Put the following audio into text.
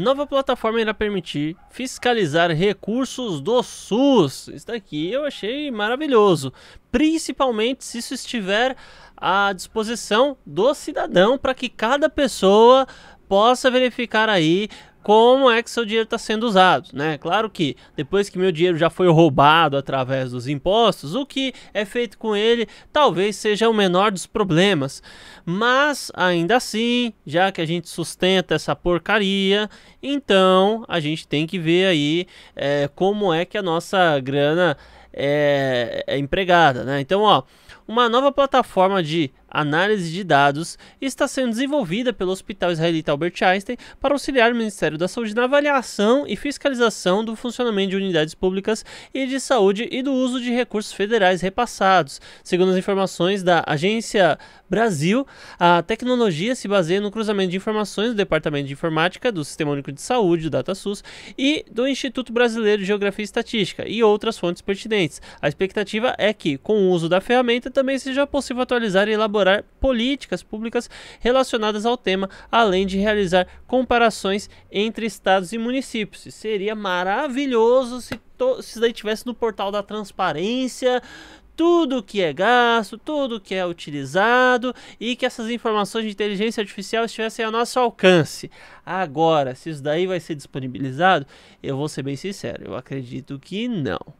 Nova plataforma irá permitir fiscalizar recursos do SUS. Isso daqui eu achei maravilhoso, principalmente se isso estiver à disposição do cidadão para que cada pessoa possa verificar aí como é que seu dinheiro está sendo usado, né? Claro que depois que meu dinheiro já foi roubado através dos impostos, o que é feito com ele talvez seja o menor dos problemas, mas ainda assim, já que a gente sustenta essa porcaria, então a gente tem que ver aí é, como é que a nossa grana é, é empregada, né? Então, ó, uma nova plataforma de análise de dados está sendo desenvolvida pelo Hospital Israelita Albert Einstein para auxiliar o Ministério da Saúde na avaliação e fiscalização do funcionamento de unidades públicas e de saúde e do uso de recursos federais repassados. Segundo as informações da Agência Brasil, a tecnologia se baseia no cruzamento de informações do Departamento de Informática do Sistema Único de Saúde, o DataSUS, e do Instituto Brasileiro de Geografia e Estatística e outras fontes pertinentes. A expectativa é que, com o uso da ferramenta, também seja possível atualizar e elaborar elaborar políticas públicas relacionadas ao tema, além de realizar comparações entre estados e municípios. E seria maravilhoso se, se daí tivesse no portal da transparência tudo que é gasto, tudo que é utilizado e que essas informações de inteligência artificial estivessem ao nosso alcance. Agora, se isso daí vai ser disponibilizado, eu vou ser bem sincero, eu acredito que não.